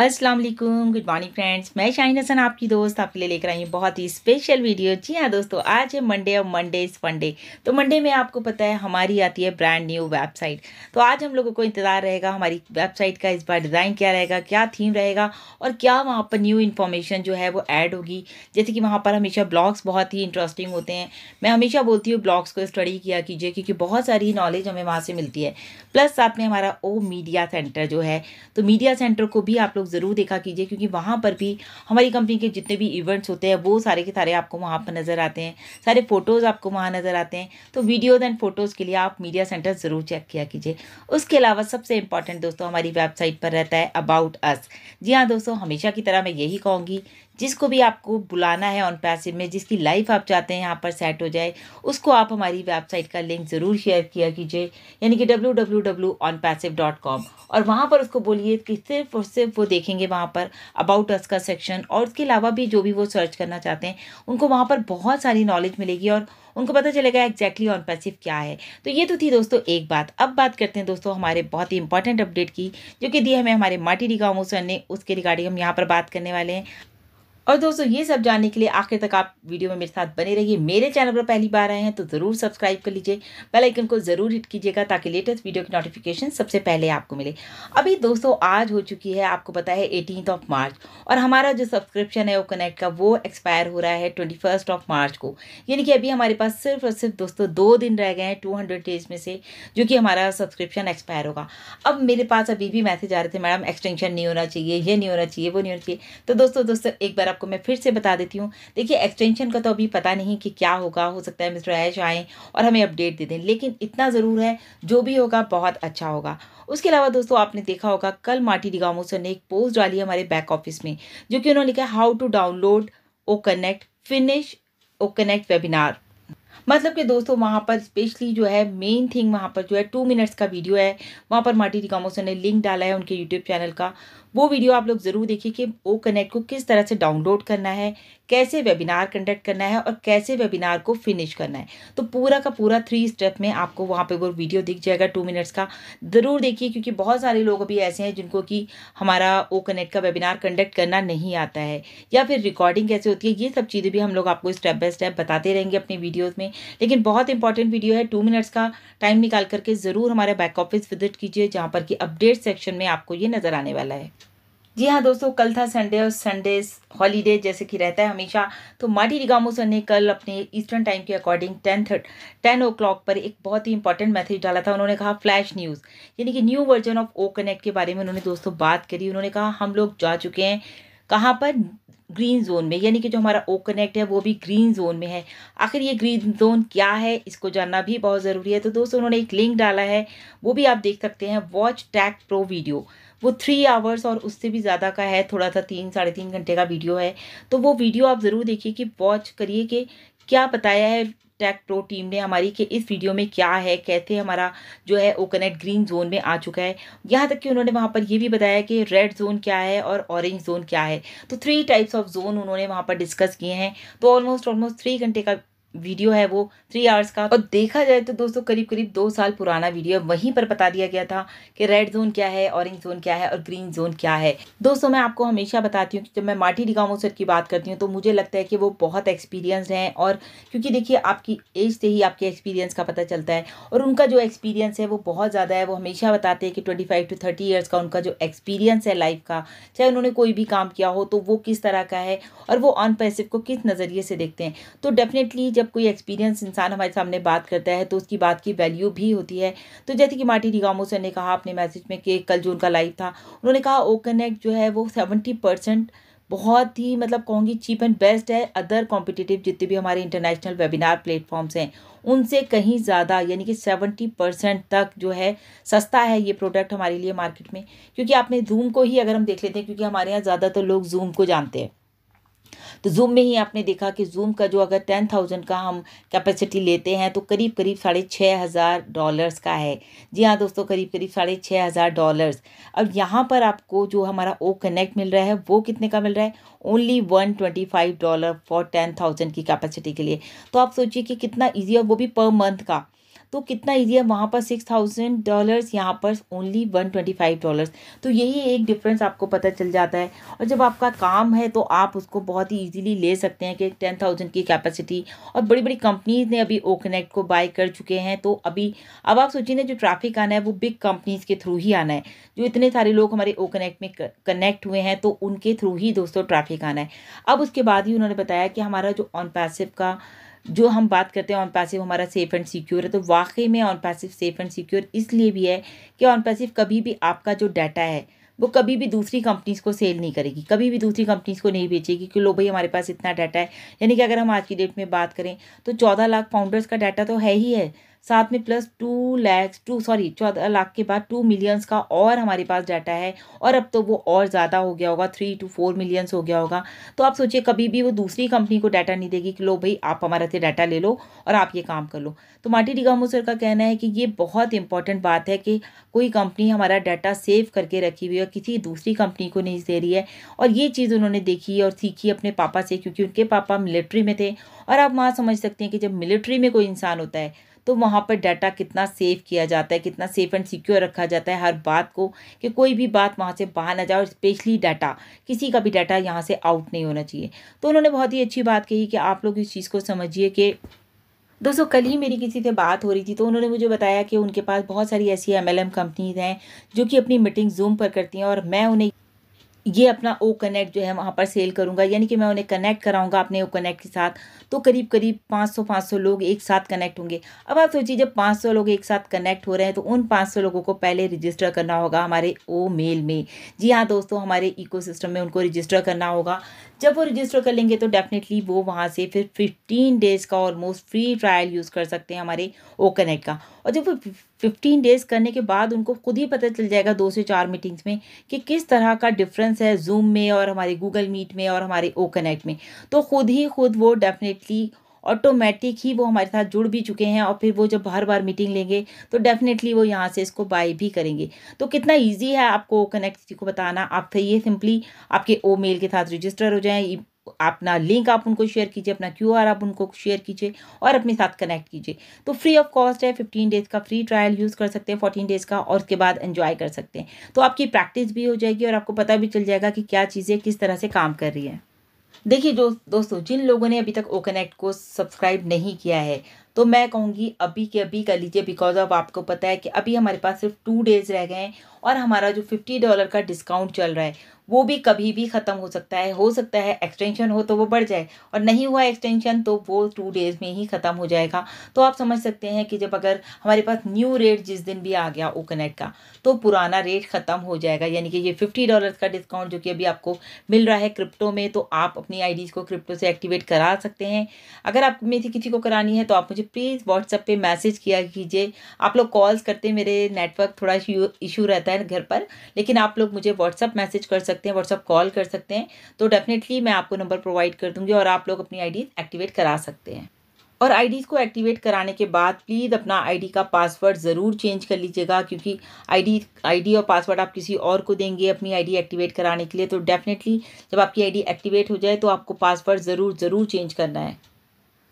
अस्सलाम वालेकुम good morning friends मैं शाहिन हसन आपकी दोस्त आपके लिए लेकर आई हूँ बहुत ही स्पेशल वीडियो जी हाँ दोस्तों आज है मंडे और मंडे इस फंडे तो मंडे में आपको पता है हमारी आती है ब्रांड न्यू वेबसाइट तो आज हम लोगों को इंतज़ार रहेगा हमारी वेबसाइट का इस बार डिज़ाइन क्या रहेगा क्या थीम रहेगा और क्या वहाँ पर न्यू इन्फॉर्मेशन जो है वो ऐड होगी जैसे कि वहाँ पर हमेशा ब्लॉग्स बहुत ही इंटरेस्टिंग होते हैं मैं हमेशा बोलती हूँ ब्लॉग्स को स्टडी किया कीजिए क्योंकि बहुत सारी नॉलेज हमें वहाँ से मिलती है प्लस साथ में हमारा ओ मीडिया सेंटर जो है तो मीडिया सेंटर को भी आप लोग ज़रूर देखा कीजिए क्योंकि वहाँ पर भी हमारी कंपनी के जितने भी इवेंट्स होते हैं वो सारे के सारे आपको वहाँ पर नज़र आते हैं सारे फ़ोटोज़ आपको वहाँ नज़र आते हैं तो वीडियोज़ एंड फ़ोटोज़ के लिए आप मीडिया सेंटर ज़रूर चेक किया कीजिए उसके अलावा सबसे इंपॉर्टेंट दोस्तों हमारी वेबसाइट पर रहता है अबाउट अस जी हाँ दोस्तों हमेशा की तरह मैं यही कहूँगी जिसको भी आपको बुलाना है ऑन पैसिव में जिसकी लाइफ आप चाहते हैं यहाँ पर सेट हो जाए उसको आप हमारी वेबसाइट का लिंक ज़रूर शेयर किया कीजिए यानी कि W W W on dot com और वहाँ पर उसको बोलिए कि सिर्फ और सिर्फ वो देखेंगे वहाँ पर अबाउट अस का सेक्शन और उसके अलावा भी जो भी वो सर्च करना चाहते हैं उनको वहाँ पर बहुत सारी नॉलेज मिलेगी और उनको पता चलेगा एग्जैक्टली ऑन पैसिव क्या है तो ये तो थी दोस्तों एक बात अब बात करते हैं दोस्तों हमारे बहुत ही इंपॉर्टेंट अपडेट की जो कि दी हमें हमारे माटी डी सर ने उसके रिगार्डिंग हम यहाँ पर बात करने वाले हैं और दोस्तों ये सब जानने के लिए आखिर तक आप वीडियो में मेरे साथ बने रहिए मेरे चैनल पर पहली बार आए हैं तो ज़रूर सब्सक्राइब कर लीजिए बेल आइकन को ज़रूर हिट कीजिएगा ताकि लेटेस्ट वीडियो की नोटिफिकेशन सबसे पहले आपको मिले अभी दोस्तों आज हो चुकी है आपको पता है एटीन ऑफ मार्च और हमारा जो सब्सक्रिप्शन है वो कनेक्ट का वो एक्सपायर हो रहा है ट्वेंटी ऑफ मार्च को यानी कि अभी हमारे पास सिर्फ और सिर्फ दोस्तों दो दिन रह गए हैं टू डेज में से जो कि हमारा सब्सक्रिप्शन एक्सपायर होगा अब मेरे पास अभी भी मैसेज आ रहे थे मैडम एक्सटेंशन नहीं होना चाहिए ये नहीं होना चाहिए वो नहीं होना चाहिए तो दोस्तों दोस्तों एक बार आपको मैं फिर से बता देती हूँ देखिए एक्सटेंशन का तो अभी पता नहीं कि क्या होगा हो सकता है मिस्टर ऐश आएँ और हमें अपडेट दे दें लेकिन इतना ज़रूर है जो भी होगा बहुत अच्छा होगा उसके अलावा दोस्तों आपने देखा होगा कल मार्टी डिगामोसर ने एक पोस्ट डाली हमारे बैक ऑफिस में जो कि उन्होंने लिखा how to download O connect finish O connect webinar मतलब कि दोस्तों वहाँ पर स्पेशली जो है मेन थिंग वहाँ पर जो है टू मिनट्स का वीडियो है वहाँ पर मार्टी रिकामोसन ने लिंक डाला है उनके यूट्यूब चैनल का वो वीडियो आप लोग ज़रूर देखिए कि ओ कनेक्ट को किस तरह से डाउनलोड करना है कैसे वेबिनार कंडक्ट करना है और कैसे वेबिनार को फिनिश करना है तो पूरा का पूरा थ्री स्टेप में आपको वहाँ पे वो वीडियो दिख जाएगा टू मिनट्स का ज़रूर देखिए क्योंकि बहुत सारे लोग अभी ऐसे हैं जिनको कि हमारा ओ कनेक्ट का वेबिनार कंडक्ट करना नहीं आता है या फिर रिकॉर्डिंग कैसे होती है ये सब चीज़ें भी हम लोग आपको स्टेप बाय स्टेप बताते रहेंगे अपने वीडियोज़ में लेकिन बहुत इंपॉर्टेंट वीडियो है टू मिनट्स का टाइम निकाल करके ज़रूर हमारे बैक ऑफिस विजिट कीजिए जहाँ पर कि अपडेट सेक्शन में आपको ये नज़र आने वाला है जी हाँ दोस्तों कल था संडे और संडे हॉलीडे जैसे कि रहता है हमेशा तो मार्टी रिगामो सर ने कल अपने ईस्टर्न टाइम के according ten thirty ten o'clock पर एक बहुत ही इंपॉर्टेंट मैसेज डाला था उन्होंने कहा फ्लैश न्यूज़ यानी कि new version of O connect के बारे में उन्होंने दोस्तों बात करी उन्होंने कहा हम लोग जा चुके हैं कहाँ पर ग्रीन जोन में यानी कि जो हमारा ओ कनेक्ट है वो भी ग्रीन जोन में है आखिर ये ग्रीन जोन क्या है इसको जानना भी बहुत ज़रूरी है तो दोस्तों उन्होंने एक लिंक डाला है वो भी आप देख सकते हैं वॉच टैक प्रो वीडियो वो थ्री आवर्स और उससे भी ज़्यादा का है थोड़ा सा तीन साढ़े तीन घंटे का वीडियो है तो वो वीडियो आप ज़रूर देखिए कि वॉच करिए कि क्या बताया है टैक प्रो टीम ने हमारी कि इस वीडियो में क्या है कैसे हमारा जो है ओकनेट ग्रीन जोन में आ चुका है यहाँ तक कि उन्होंने वहाँ पर ये भी बताया कि रेड जोन क्या है और ऑरेंज जोन क्या है तो थ्री टाइप्स ऑफ जोन उन्होंने वहाँ पर डिस्कस किए हैं तो ऑलमोस्ट ऑलमोस्ट थ्री घंटे का वीडियो है वो थ्री आवर्स का और देखा जाए तो दोस्तों करीब करीब दो साल पुराना वीडियो है वहीं पर बता दिया गया था कि रेड जोन क्या है ऑरेंज जोन क्या है और ग्रीन जोन क्या है दोस्तों मैं आपको हमेशा बताती हूँ कि जब मैं माटी डिगामो सर की बात करती हूँ तो मुझे लगता है कि वो बहुत एक्सपीरियंस हैं और क्योंकि देखिए आपकी एज से ही आपके एक्सपीरियंस का पता चलता है और उनका जो एक्सपीरियंस है वो बहुत ज़्यादा है वो हमेशा बताते हैं कि twenty five to thirty years का उनका जो एक्सपीरियंस है लाइफ का चाहे उन्होंने कोई भी काम किया हो तो वो किस तरह का है और वो ऑन पैसिव को किस नज़रिए से देखते हैं तो डेफिनेटली जब कोई एक्सपीरियंस इंसान हमारे सामने बात करता है तो उसकी बात की वैल्यू भी होती है तो जैसे कि मार्टी डिगामो सर ने कहा अपने मैसेज में कि कल जो उनका लाइव था उन्होंने कहा ओ कनेक्ट जो है वो सेवेंटी परसेंट बहुत ही मतलब कहूँगी चीप एंड बेस्ट है अदर कॉम्पिटिटिव जितने भी हमारे इंटरनेशनल वेबिनार प्लेटफॉर्म्स हैं उनसे कहीं ज़्यादा यानी कि सेवेंटी परसेंट तक जो है सस्ता है ये प्रोडक्ट हमारे लिए मार्केट में क्योंकि आपने जूम को ही अगर हम देख लेते हैं क्योंकि हमारे यहाँ ज़्यादातर तो लोग जूम को जानते हैं तो जूम में ही आपने देखा कि जूम का जो अगर टेन थाउजेंड का हम कैपेसिटी लेते हैं तो करीब करीब साढ़े छः हज़ार डॉलर्स का है जी हाँ दोस्तों करीब करीब साढ़े छः हज़ार डॉलर्स अब यहाँ पर आपको जो हमारा ओ कनेक्ट मिल रहा है वो कितने का मिल रहा है only one twenty five dollar for ten thousand की कैपेसिटी के लिए तो आप सोचिए कि कितना ईजी है वो भी पर मंथ का तो कितना ईजी है वहाँ पर सिक्स थाउजेंड डॉलर्स यहाँ पर only one twenty five dollars तो यही एक डिफरेंस आपको पता चल जाता है और जब आपका काम है तो आप उसको बहुत ही ईजिली ले सकते हैं कि टेन थाउजेंड की कैपेसिटी और बड़ी बड़ी कंपनीज ने अभी ओ कनेक्ट को बाई कर चुके हैं तो अभी अब आप सोचिए ना जो ट्रैफिक आना है वो बिग कंपनीज के थ्रू ही आना है जो इतने सारे लोग हमारे ओ कनेक्ट में कनेक्ट हुए हैं तो उनके थ्रू ही दोस्तों ट्रैफिक आना है अब उसके बाद ही उन्होंने बताया कि हमारा जो ऑन पैसिव का जो हम बात करते हैं ऑन पैसिव हमारा सेफ़ एंड सिक्योर है तो वाकई में on passive safe and secure इसलिए भी है कि ऑन पैसिव कभी भी आपका जो डाटा है वो कभी भी दूसरी कंपनीज़ को सेल नहीं करेगी कभी भी दूसरी कंपनीज़ को नहीं बेचेगी कि लो भाई हमारे पास इतना डाटा है यानी कि अगर हम आज की डेट में बात करें तो चौदह लाख फाउंडर्स का डाटा तो है ही है साथ में plus two lakhs two sorry चौदह लाख के बाद टू मिलियंस का और हमारे पास डाटा है और अब तो वो और ज़्यादा हो गया होगा थ्री टू फोर मिलियंस हो गया होगा तो आप सोचिए कभी भी वो दूसरी कंपनी को डाटा नहीं देगी कि लो भाई आप हमारा से डाटा ले लो और आप ये काम कर लो तो माटी डिगामो सर का कहना है कि ये बहुत इंपॉर्टेंट बात है कि कोई कंपनी हमारा डाटा सेव करके रखी हुई है किसी दूसरी कंपनी को नहीं दे रही है और ये चीज़ उन्होंने देखी और सीखी अपने पापा से क्योंकि उनके पापा मिलिट्री में थे और आप वहाँ समझ सकते हैं कि जब मिलिट्री में कोई इंसान होता है तो वहाँ पर डाटा कितना सेव किया जाता है कितना सेफ एंड सिक्योर रखा जाता है हर बात को कि कोई भी बात वहाँ से बाहर ना जाए और स्पेशली डाटा किसी का भी डाटा यहाँ से आउट नहीं होना चाहिए तो उन्होंने बहुत ही अच्छी बात कही कि आप लोग इस चीज़ को समझिए कि दोस्तों कल ही मेरी किसी से बात हो रही थी तो उन्होंने मुझे बताया कि उनके पास बहुत सारी ऐसी एम कंपनीज हैं जो कि अपनी मीटिंग जूम पर करती हैं और मैं उन्हें ये अपना ओ कनेक्ट जो है वहाँ पर सेल करूँगा यानी कि मैं उन्हें कनेक्ट कराऊँगा अपने ओ कनेक्ट के साथ तो करीब करीब 500 500 लोग एक साथ कनेक्ट होंगे अब आप सोचिए जब 500 लोग एक साथ कनेक्ट हो रहे हैं तो उन 500 लोगों को पहले रजिस्टर करना होगा हमारे ओ मेल में जी हाँ दोस्तों हमारे इको में उनको रजिस्टर करना होगा जब वो रजिस्टर कर लेंगे तो डेफिनेटली वो वहाँ से फिर फिफ्टीन डेज़ का ऑलमोस्ट फ्री ट्रायल यूज़ कर सकते हैं हमारे ओ कनेक्ट का और जब वो फिफ्टीन डेज़ करने के बाद उनको खुद ही पता चल जाएगा दो से चार मीटिंग्स में कि किस तरह का डिफरेंस है जूम में और हमारे गूगल मीट में और हमारे ओ कनेक्ट में तो खुद ही खुद वो डेफिनेटली ऑटोमेटिक ही वो हमारे साथ जुड़ भी चुके हैं और फिर वो जब हर बार मीटिंग लेंगे तो डेफिनेटली वो यहाँ से इसको बाय भी करेंगे तो कितना ईजी है आपको कनेक्ट को बताना आप ये सिंपली आपके ओ मेल के साथ रजिस्टर हो जाएँ अपना लिंक आप उनको शेयर कीजिए अपना क्यू आर आप उनको शेयर कीजिए और अपने साथ कनेक्ट कीजिए तो फ्री ऑफ कॉस्ट है फिफ्टीन डेज़ का फ्री ट्रायल यूज़ कर सकते हैं फोर्टीन डेज़ का और उसके बाद एंजॉय कर सकते हैं तो आपकी प्रैक्टिस भी हो जाएगी और आपको पता भी चल जाएगा कि क्या चीज़ें किस तरह से काम कर रही हैं देखिए जो दोस्तों जिन लोगों ने अभी तक ओ कनेक्ट को सब्सक्राइब नहीं किया है तो मैं कहूँगी अभी के अभी कर लीजिए बिकॉज ऑफ आपको पता है कि अभी हमारे पास सिर्फ टू डेज़ रह गए हैं और हमारा जो फिफ्टी डॉलर का डिस्काउंट चल रहा है वो भी कभी भी ख़त्म हो सकता है हो सकता है एक्सटेंशन हो तो वो बढ़ जाए और नहीं हुआ एक्सटेंशन तो वो टू डेज़ में ही ख़त्म हो जाएगा तो आप समझ सकते हैं कि जब अगर हमारे पास न्यू रेट जिस दिन भी आ गया ओकनेट का तो पुराना रेट ख़त्म हो जाएगा यानी कि ये फिफ्टी डॉलर का डिस्काउंट जो कि अभी आपको मिल रहा है क्रिप्टो में तो आप अपनी आई को क्रिप्टो से एक्टिवेट करा सकते हैं अगर आप में से किसी को करानी है तो आप मुझे प्लीज़ व्हाट्सएप पर मैसेज किया कीजिए आप लोग कॉल्स करते मेरे नेटवर्क थोड़ा इशू रहता है होता है घर पर लेकिन आप लोग मुझे व्हाट्सअप मैसेज कर सकते हैं व्हाट्सअप कॉल कर सकते हैं तो डेफिनेटली मैं आपको नंबर प्रोवाइड कर दूँगी और आप लोग अपनी आई एक्टिवेट करा सकते हैं और आईडीज़ को एक्टिवेट कराने के बाद प्लीज़ अपना आईडी का पासवर्ड ज़रूर चेंज कर लीजिएगा क्योंकि आईडी आईडी और पासवर्ड आप किसी और को देंगे अपनी आईडी एक्टिवेट कराने के लिए तो डेफ़िनेटली जब आपकी आईडी एक्टिवेट हो जाए तो आपको पासवर्ड ज़रूर ज़रूर चेंज करना है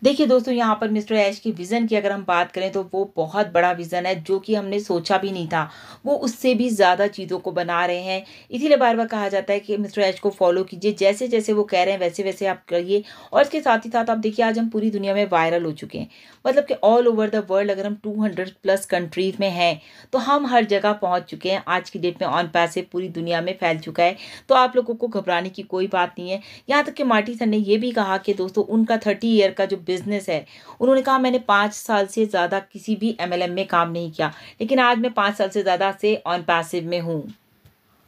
देखिए दोस्तों यहाँ पर मिस्टर ऐश के विज़न की अगर हम बात करें तो वो बहुत बड़ा विज़न है जो कि हमने सोचा भी नहीं था वो उससे भी ज़्यादा चीज़ों को बना रहे हैं इसीलिए बार बार कहा जाता है कि मिस्टर ऐश को फॉलो कीजिए जैसे जैसे वो कह रहे हैं वैसे वैसे आप करिए और इसके साथ ही साथ आप देखिए आज हम पूरी दुनिया में वायरल हो चुके हैं मतलब कि ऑल ओवर द वर्ल्ड अगर हम टू प्लस कंट्रीज में हैं तो हम हर जगह पहुँच चुके हैं आज की डेट में ऑन पैसे पूरी दुनिया में फैल चुका है तो आप लोगों को घबराने की कोई बात नहीं है यहाँ तक कि मार्टी सर ने यह भी कहा कि दोस्तों उनका थर्टी ईयर का जो बिजनेस है उन्होंने कहा मैंने पाँच साल से ज़्यादा किसी भी एम में काम नहीं किया लेकिन आज मैं पाँच साल से ज़्यादा से ऑन पैसिव में हूँ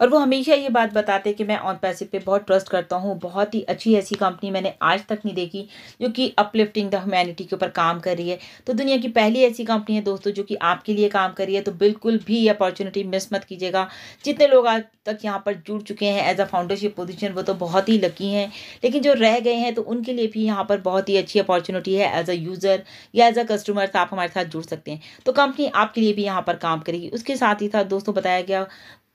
और वो हमेशा ये बात बताते कि मैं ऑन पैसे पे बहुत ट्रस्ट करता हूँ बहुत ही अच्छी ऐसी कंपनी मैंने आज तक नहीं देखी जो कि अपलिफ्टिंग द ह्यूमैनिटी के ऊपर काम कर रही है तो दुनिया की पहली ऐसी कंपनी है दोस्तों जो कि आपके लिए काम कर रही है तो बिल्कुल भी ये अपॉर्चुनिटी मिस मत कीजिएगा जितने लोग आज तक यहाँ पर जुड़ चुके हैं एज अ फाउंडरशिप पोजिशन वो तो बहुत ही लकी हैं लेकिन जो रह गए हैं तो उनके लिए भी यहाँ पर बहुत ही अच्छी अपॉर्चुनिटी है एज अ यूज़र या एज अ कस्टमर आप हमारे साथ जुड़ सकते हैं तो कंपनी आपके लिए भी यहाँ पर काम करेगी उसके साथ ही साथ दोस्तों बताया गया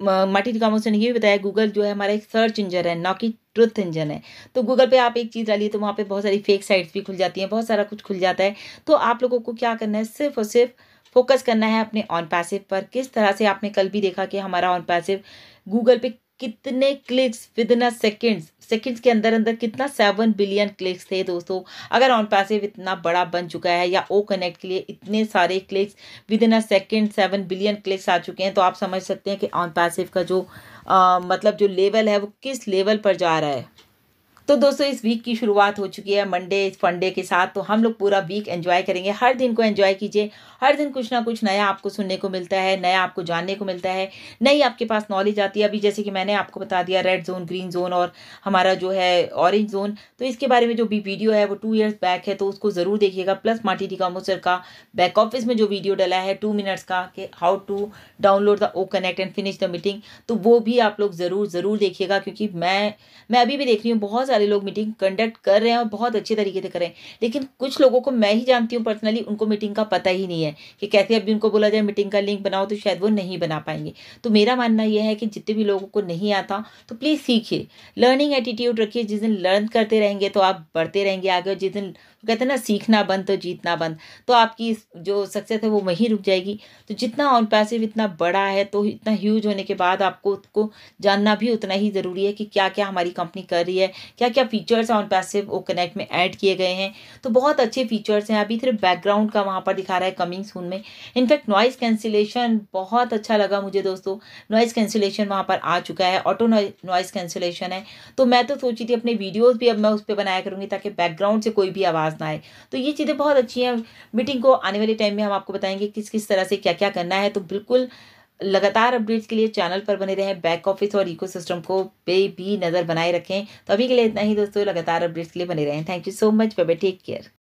मार्टिन कामोस ने ये भी बताया गूगल जो है हमारा एक सर्च इंजन है ना कि ट्रुथ इंजन है तो गूगल पे आप एक चीज़ डालिए तो वहाँ पे बहुत सारी फेक साइट्स भी खुल जाती हैं बहुत सारा कुछ खुल जाता है तो आप लोगों को क्या करना है सिर्फ और सिर्फ फोकस करना है अपने ऑन पैसिव पर किस तरह से आपने कल भी देखा कि हमारा ऑन पैसिव गूगल पे कितने clicks within a seconds seconds के अंदर अंदर कितना सेवन बिलियन क्लिक्स थे दोस्तों अगर ऑन पैसिव इतना बड़ा बन चुका है या ओ कनेक्ट के लिए इतने सारे clicks within a second seven billion clicks आ चुके हैं तो आप समझ सकते हैं कि ऑन पैसिव का जो आ, मतलब जो लेवल है वो किस लेवल पर जा रहा है तो दोस्तों इस वीक की शुरुआत हो चुकी है मंडे फंडे के साथ तो हम लोग पूरा वीक एंजॉय करेंगे हर दिन को एंजॉय कीजिए हर दिन कुछ ना कुछ नया आपको सुनने को मिलता है नया आपको जानने को मिलता है नई आपके पास नॉलेज आती है अभी जैसे कि मैंने आपको बता दिया रेड जोन ग्रीन जोन और हमारा जो है ऑरेंज जोन तो इसके बारे में जो भी वीडियो है वो टू ईयर्स बैक है तो उसको ज़रूर देखिएगा प्लस माटी डिकामो कामोसर का बैक ऑफिस में जो वीडियो डला है टू मिनट्स का कि how to download the O connect and finish the meeting तो वो भी आप लोग ज़रूर ज़रूर देखिएगा क्योंकि मैं मैं अभी भी देख रही हूँ बहुत सारे लोग मीटिंग कंडक्ट कर रहे हैं और बहुत अच्छे तरीके से कर रहे हैं लेकिन कुछ लोगों को मैं ही जानती हूँ पर्सनली उनको मीटिंग का पता ही नहीं है कि कैसे अभी उनको बोला जाए मीटिंग का लिंक बनाओ तो शायद वो नहीं बना पाएंगे तो मेरा मानना यह है कि जितने भी लोगों को नहीं आता तो प्लीज़ सीखिए लर्निंग एटीट्यूड रखिए जिस दिन लर्न करते रहेंगे तो आप बढ़ते रहेंगे आगे और जिस दिन कहते हैं ना सीखना बंद तो जीतना बंद तो आपकी जो सक्सेस है वो वहीं रुक जाएगी तो जितना ऑन पैसिव इतना बड़ा है तो इतना ह्यूज होने के बाद आपको उसको जानना भी उतना ही ज़रूरी है कि क्या क्या हमारी कंपनी कर रही है क्या क्या features on passive O connect में ऐड किए गए हैं तो बहुत अच्छे फीचर्स हैं अभी सिर्फ बैकग्राउंड का वहाँ पर दिखा रहा है कमिंग सून में इनफैक्ट नॉइज़ कैंसिलेशन बहुत अच्छा लगा मुझे दोस्तों नॉइज़ कैंसिलेशन वहाँ पर आ चुका है ऑटो नॉइज़ कैंसिलेशन है तो मैं तो सोची थी अपने वीडियोज़ भी अब मैं उस पर बनाया करूँगी ताकि बैकग्राउंड से कोई भी आवाज़ पास ना आए तो ये चीज़ें बहुत अच्छी हैं मीटिंग को आने वाले टाइम में हम आपको बताएंगे किस किस तरह से क्या क्या करना है तो बिल्कुल लगातार अपडेट्स के लिए चैनल पर बने रहें बैक ऑफिस और इकोसिस्टम को पे भी नज़र बनाए रखें तो अभी के लिए इतना ही दोस्तों लगातार अपडेट्स के लिए बने रहें thank you so much bye bye take care